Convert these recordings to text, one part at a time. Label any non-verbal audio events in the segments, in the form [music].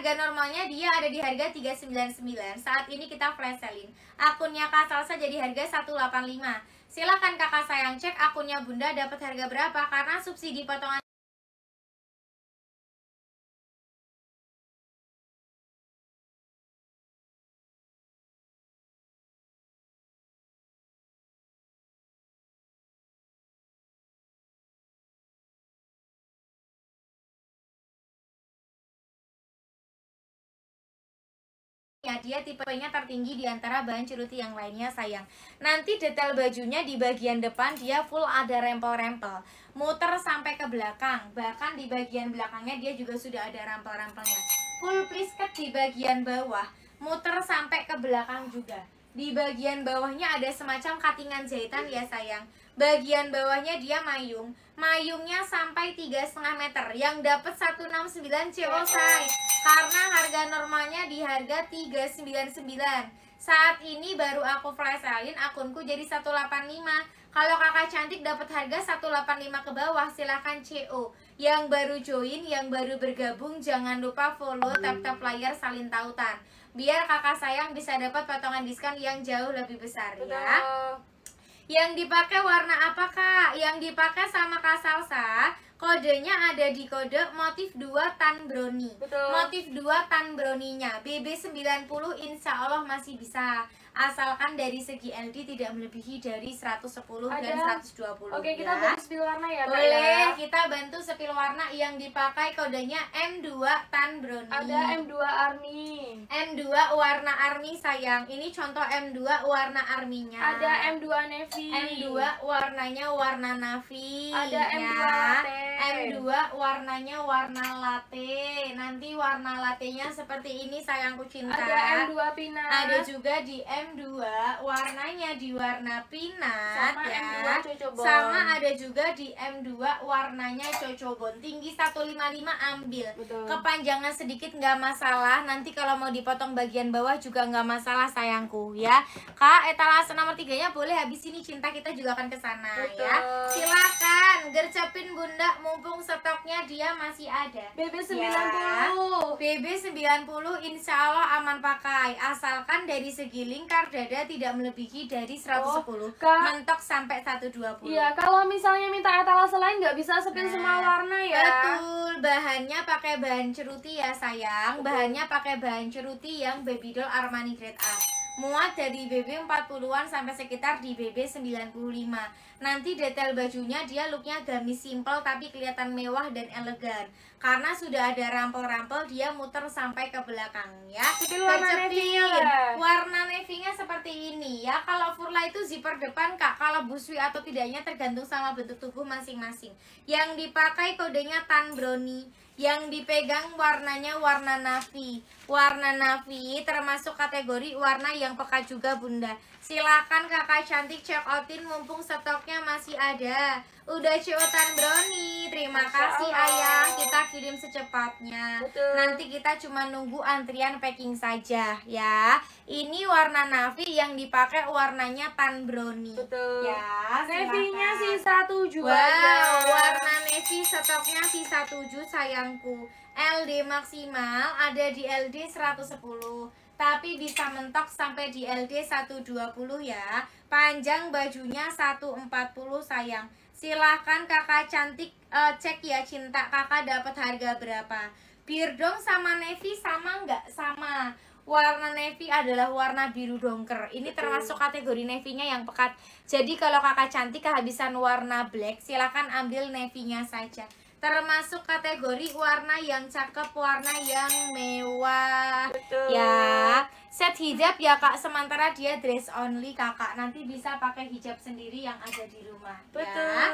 harga normalnya dia ada di harga 399. Saat ini kita flash selling. Akunnya Kak Salsa jadi harga 185. Silahkan kakak sayang cek akunnya Bunda dapat harga berapa karena subsidi potongan ya dia tipenya tertinggi di antara bahan ceruti yang lainnya, sayang. Nanti detail bajunya di bagian depan dia full ada rempel-rempel. Muter sampai ke belakang. Bahkan di bagian belakangnya dia juga sudah ada rempel-rempelnya. Full plisket di bagian bawah. Muter sampai ke belakang juga. Di bagian bawahnya ada semacam katingan jahitan ya, sayang bagian bawahnya dia mayung mayungnya sampai 3,5 meter yang dapat 169 CO say, karena harga normalnya di harga 399 saat ini baru aku flash akunku jadi 185 kalau kakak cantik dapat harga 185 ke bawah silahkan CO yang baru join yang baru bergabung jangan lupa follow tap tap layar salin tautan biar kakak sayang bisa dapat potongan diskon yang jauh lebih besar ya yang dipakai warna apa kak? Yang dipakai sama Kak Salsa Kodenya ada di kode motif 2 tan brownie Betul. Motif 2 tan browninya BB90 insya Allah masih bisa asalkan dari segi LD tidak melebihi dari 110 Ada. dan 120 Oke, ya. kita bantu spill warna ya, Kak Boleh, ya. kita bantu spill warna yang dipakai kodenya M2 Tan Brownie Ada M2 Army M2 warna Army, sayang Ini contoh M2 warna Army-nya Ada M2 Navy M2 warnanya warna Navy Ada M2 ya. Latte M2 warnanya warna latte Nanti warna Latte-nya seperti ini, sayangku cinta Ada M2 Pina Ada juga di M M2 warnanya di warna pinat sama ya. M2 cocobon. Sama ada juga di M2 warnanya cocobon. Tinggi 155 ambil. Betul. Kepanjangan sedikit nggak masalah. Nanti kalau mau dipotong bagian bawah juga nggak masalah sayangku ya. Kak, etalase nomor 3-nya boleh habis ini cinta kita juga akan ke sana ya. Silakan gercepin Bunda mumpung stoknya dia masih ada. BB90. Ya. BB90 insya Allah aman pakai asalkan dari segi link lingkar dada tidak melebihi dari 110 oh, kak, mentok sampai 120 iya kalau misalnya minta etalase lain nggak bisa sepin nah, semua warna ya betul bahannya pakai bahan ceruti ya sayang bahannya pakai bahan ceruti yang Babydoll Armani grade A muat dari BB 40-an sampai sekitar di BB 95 nanti detail bajunya dia looknya gamis simple tapi kelihatan mewah dan elegan karena sudah ada rampel-rampel dia muter sampai ke belakang ya warna navy-nya seperti ini ya kalau furla itu zipper depan kak kalau busui atau tidaknya tergantung sama bentuk tubuh masing-masing yang dipakai kodenya tan brownie yang dipegang warnanya warna navy. Warna navy termasuk kategori warna yang peka juga bunda. Silakan kakak cantik check outin mumpung stoknya masih ada. Udah ceotan brownie. Terima Masya kasih Allah. ayang. Kita kirim secepatnya. Betul. Nanti kita cuma nunggu antrian packing saja ya. Ini warna navy yang dipakai warnanya tan brownie. Betul. Ya. Navy-nya sisa 7 Wow, aja. warna navy stoknya sisa 7 sayang LD maksimal ada di LD 110 tapi bisa mentok sampai di LD 120 ya panjang bajunya 140 sayang silahkan kakak cantik uh, cek ya cinta kakak dapat harga berapa Bir dong sama navy sama nggak sama warna navy adalah warna biru dongker ini termasuk kategori nevinya yang pekat jadi kalau kakak cantik kehabisan warna black silahkan ambil nevinya saja termasuk kategori warna yang cakep, warna yang mewah. Betul. Ya, set hijab ya Kak, sementara dia dress only Kakak. Nanti bisa pakai hijab sendiri yang ada di rumah. Ya. Betul. Ya.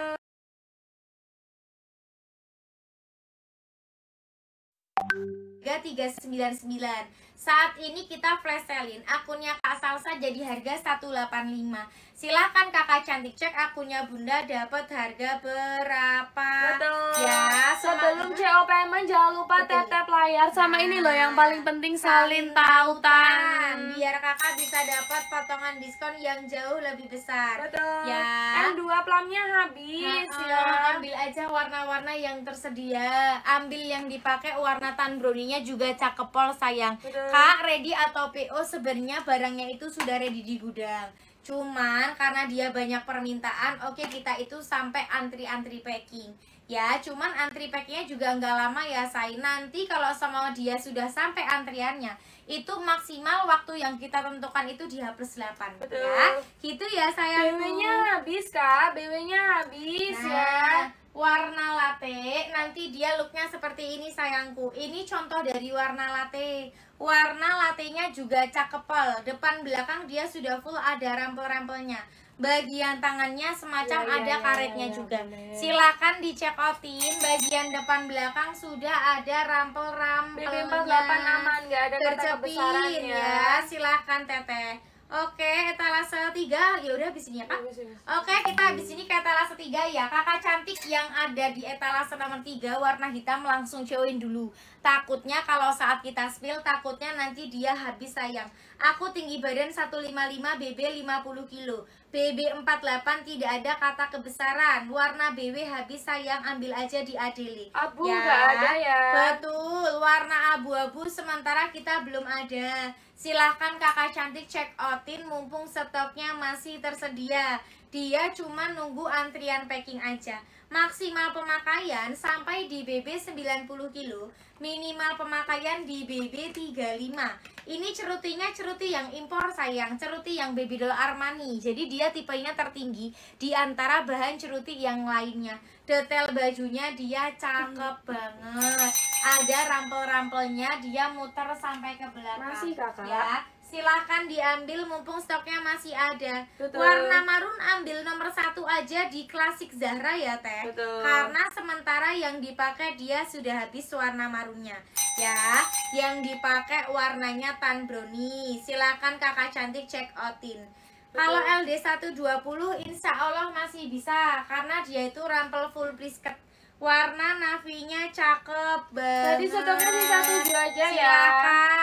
tiga sembilan sembilan saat ini kita flash selin akunnya Kak Salsa jadi harga 185. Silahkan Kakak cantik cek akunnya Bunda dapat harga berapa. Betul. Ya, sebelum CO payment jangan lupa tetep layar sama nah. ini loh yang paling penting nah, salin tautan. Biar Kakak bisa dapat potongan diskon yang jauh lebih besar. Betul. Ya. Yang dua plamnya habis. Nah, Silahkan ya. ambil aja warna-warna yang tersedia. Ambil yang dipakai warna tan browninya juga cakep cakepol sayang. Betul Kak, ready atau PO sebenarnya barangnya itu sudah ready di gudang. Cuman karena dia banyak permintaan, oke okay, kita itu sampai antri-antri packing ya cuman antri packnya juga nggak lama ya say. nanti kalau sama dia sudah sampai antriannya itu maksimal waktu yang kita tentukan itu di H plus 8 ya, Betul. ya gitu ya sayang BW-nya habis kak BW-nya habis nah, ya warna latte nanti dia looknya seperti ini sayangku ini contoh dari warna latte warna latte-nya juga cakepel depan belakang dia sudah full ada rampel-rampelnya bagian tangannya semacam ya, ada ya, karetnya ya, juga. Bener. Silakan dicek outin bagian depan belakang sudah ada rampel-rampelnya. delapan aman, nggak ada tercepin ya. Silakan Teteh. Oke, etalase tiga Ya udah habis ini ya, Kak. Iya, Oke, kita habis ini ke etalase tiga ya. Kakak cantik yang ada di etalase nomor tiga warna hitam langsung cewein dulu. Takutnya kalau saat kita spill takutnya nanti dia habis sayang. Aku tinggi badan 155 BB 50 kilo. BB48 tidak ada kata kebesaran. Warna BW habis sayang ambil aja di Adeli. Abu ya, gak kan? ada ya. Betul, warna abu-abu sementara kita belum ada. Silahkan kakak cantik check outin mumpung stoknya masih tersedia. Dia cuma nunggu antrian packing aja maksimal pemakaian sampai di BB 90 kilo, minimal pemakaian di BB 35. Ini cerutinya ceruti yang impor sayang, ceruti yang babydoll Armani. Jadi dia tipenya tertinggi di antara bahan ceruti yang lainnya. Detail bajunya dia cakep banget. Ada rampel-rampelnya, dia muter sampai ke belakang. Masih kakak. Ya silahkan diambil mumpung stoknya masih ada Betul. warna marun ambil nomor satu aja di klasik Zahra ya teh Betul. karena sementara yang dipakai dia sudah habis warna marunnya ya yang dipakai warnanya tan brownie silahkan kakak cantik check outin kalau LD120 insya Allah masih bisa karena dia itu rampel full brisket warna navinya cakep banget jadi stoknya di satu aja ya. Silakan. ya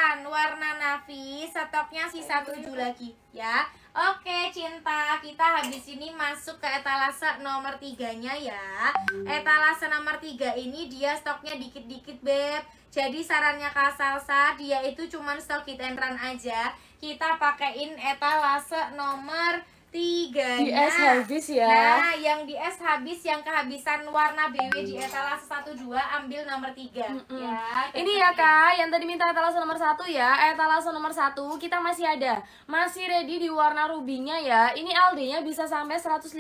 Raffi, stoknya sisa 7 lagi ya. Oke, cinta, kita habis ini masuk ke etalase nomor 3-nya ya. Etalase nomor 3 ini dia stoknya dikit-dikit, Beb. Jadi sarannya Kak Salsa, dia itu cuman stok hit and run aja. Kita pakaiin etalase nomor tiga. di S habis ya nah yang di S habis yang kehabisan warna BW di etalase satu dua ambil nomor tiga mm -mm. ya ini ya kak yang tadi minta etalase nomor satu ya etalase nomor satu kita masih ada masih ready di warna rubinya ya ini LD nya bisa sampai 115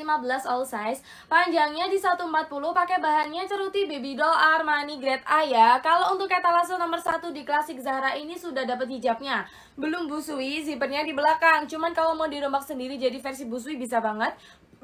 all size panjangnya di 140 pakai bahannya ceruti baby doll Armani grade A ya kalau untuk etalase nomor satu di klasik Zahra ini sudah dapat hijabnya belum busui zippernya di belakang cuman kalau mau dirombak sendiri jadi versi si busui bisa banget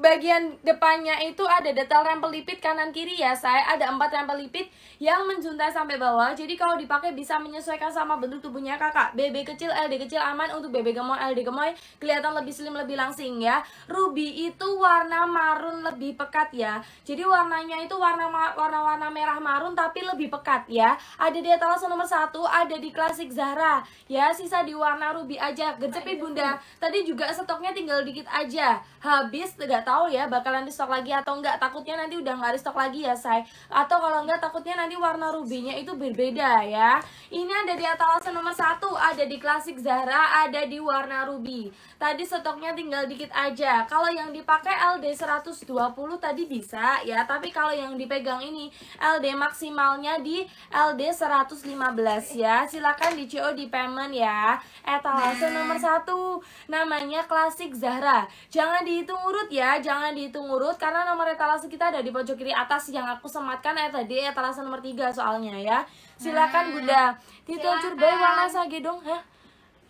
bagian depannya itu ada detail rempel lipit kanan kiri ya saya ada empat rempel lipit yang menjuntai sampai bawah jadi kalau dipakai bisa menyesuaikan sama bentuk tubuhnya kakak BB kecil LD kecil aman untuk BB gemoy LD gemoy kelihatan lebih slim lebih langsing ya ruby itu warna marun lebih pekat ya jadi warnanya itu warna warna-warna merah marun tapi lebih pekat ya ada di etalase nomor satu ada di klasik Zara ya sisa di warna ruby aja gecepin bunda tadi juga stoknya tinggal dikit aja habis nggak tahu ya bakalan di stok lagi atau enggak takutnya nanti udah nggak di stok lagi ya say atau kalau enggak takutnya nanti warna rubinya itu berbeda ya ini ada di etalase nomor satu ada di klasik Zara ada di warna ruby tadi stoknya tinggal dikit aja kalau yang dipakai LD 120 tadi bisa ya tapi kalau yang dipegang ini LD maksimalnya di LD 115 ya silakan di CO di payment ya etalase nomor satu namanya klasik Zahra jangan dihitung urut ya jangan dihitung urut karena nomor etalase kita ada di pojok kiri atas yang aku sematkan eh tadi eh, etalase nomor 3 soalnya ya. Silakan hmm. Bunda. Titul bayi warna dong Hah?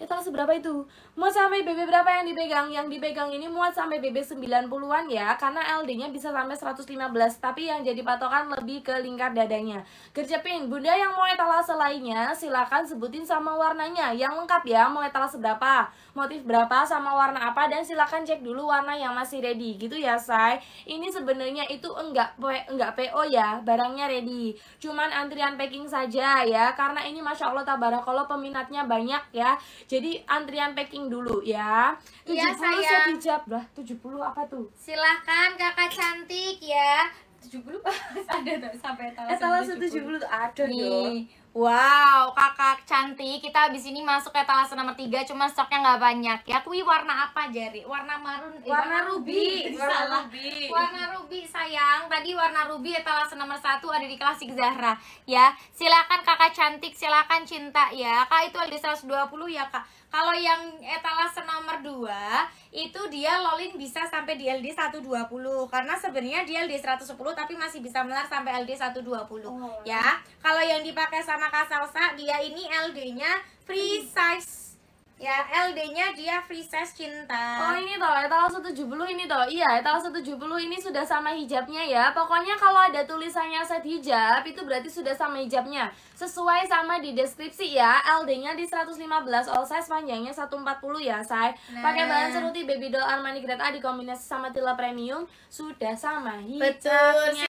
Etalase ya, berapa itu? Muat sampai BB berapa yang dipegang? Yang dipegang ini muat sampai BB 90-an ya Karena LD-nya bisa sampai 115 Tapi yang jadi patokan lebih ke lingkar dadanya Gercepin, bunda yang mau etalase lainnya Silahkan sebutin sama warnanya Yang lengkap ya, mau etalase berapa? Motif berapa sama warna apa? Dan silahkan cek dulu warna yang masih ready Gitu ya say Ini sebenarnya itu enggak, enggak PO ya Barangnya ready Cuman antrian packing saja ya Karena ini Masya Allah kalau peminatnya banyak ya jadi antrian packing dulu ya. Iya, saya hijab lah. puluh apa tuh? Silahkan kakak cantik ya. tujuh 70 [laughs] ada tak sampai tahu. Eh, tahu 70 tuh ada nih. Dong Wow, kakak cantik. Kita habis ini masuk ke etalase nomor 3, cuma stoknya nggak banyak ya. Kui warna apa, Jari? Warna marun, eh, warna, warna Warna Salah. ruby. Warna ruby, sayang. Tadi warna ruby etalase nomor 1 ada di klasik Zahra ya. Silakan kakak cantik, silakan cinta ya. Kak itu ada di 120 ya, Kak. Kalau yang etalase nomor 2 itu dia lolin bisa sampai di LD 120 karena sebenarnya dia LD 110 tapi masih bisa melar sampai LD 120 oh. ya. Kalau yang dipakai sama sama Kak Salsa, dia ini LD-nya free size. Ya, LD-nya dia free size cinta. Oh, ini toh, etalase ya, 170 ini toh. Iya, etalase ya, 170 ini sudah sama hijabnya ya. Pokoknya kalau ada tulisannya set hijab, itu berarti sudah sama hijabnya. Sesuai sama di deskripsi ya. LD-nya di 115 all size, panjangnya 140 ya, say. Nah. Pakai bahan seruti baby doll Armani grade A dikombinasi sama Tila Premium, sudah sama hijabnya. Betul.